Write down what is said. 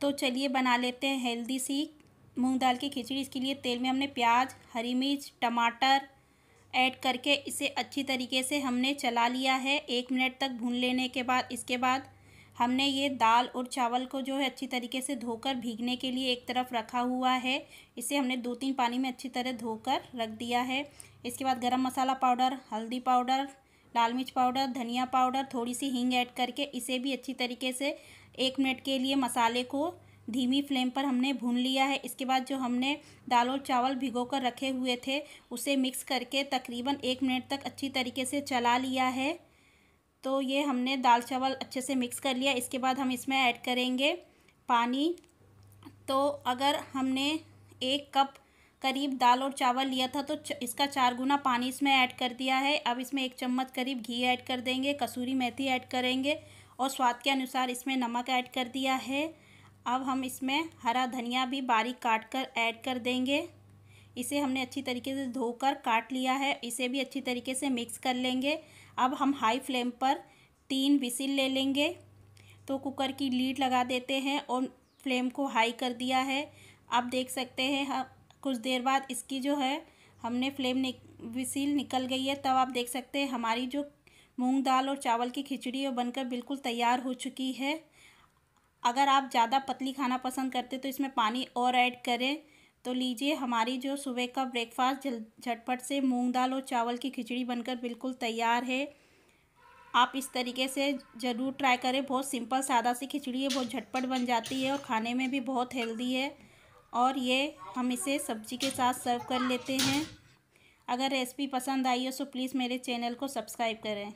तो चलिए बना लेते हैं हेल्दी सी मूंग दाल की खिचड़ी इसके लिए तेल में हमने प्याज हरी मिर्च टमाटर ऐड करके इसे अच्छी तरीके से हमने चला लिया है एक मिनट तक भून लेने के बाद इसके बाद हमने ये दाल और चावल को जो है अच्छी तरीके से धोकर भीगने के लिए एक तरफ रखा हुआ है इसे हमने दो तीन पानी में अच्छी तरह धोकर रख दिया है इसके बाद गरम मसाला पाउडर हल्दी पाउडर लाल मिर्च पाउडर धनिया पाउडर थोड़ी सी हींग ऐड करके इसे भी अच्छी तरीके से एक मिनट के लिए मसाले को धीमी फ्लेम पर हमने भून लिया है इसके बाद जो हमने दाल और चावल भिगो कर रखे हुए थे उसे मिक्स करके तकरीबन एक मिनट तक अच्छी तरीके से चला लिया है तो ये हमने दाल चावल अच्छे से मिक्स कर लिया इसके बाद हम इसमें ऐड करेंगे पानी तो अगर हमने एक कप करीब दाल और चावल लिया था तो इसका चार गुना पानी इसमें ऐड कर दिया है अब इसमें एक चम्मच करीब घी ऐड कर देंगे कसूरी मेथी ऐड करेंगे और स्वाद के अनुसार इसमें नमक ऐड कर दिया है अब हम इसमें हरा धनिया भी बारीक काट कर ऐड कर देंगे इसे हमने अच्छी तरीके से धोकर काट लिया है इसे भी अच्छी तरीके से मिक्स कर लेंगे अब हम हाई फ्लेम पर तीन विसिल ले लेंगे तो कुकर की लीड लगा देते हैं और फ्लेम को हाई कर दिया है आप देख सकते हैं हम कुछ देर बाद इसकी जो है हमने फ्लेम निक विसील निकल गई है तब आप देख सकते हैं हमारी जो मूंग दाल और चावल की खिचड़ी वो बनकर बिल्कुल तैयार हो चुकी है अगर आप ज़्यादा पतली खाना पसंद करते तो इसमें पानी और ऐड करें तो लीजिए हमारी जो सुबह का ब्रेकफास्ट झटपट से मूंग दाल और चावल की खिचड़ी बनकर बिल्कुल तैयार है आप इस तरीके से ज़रूर ट्राई करें बहुत सिंपल सादा सी खिचड़ी है बहुत झटपट बन जाती है और खाने में भी बहुत हेल्दी है और ये हम इसे सब्जी के साथ सर्व कर लेते हैं अगर रेसिपी पसंद आई हो तो प्लीज़ मेरे चैनल को सब्सक्राइब करें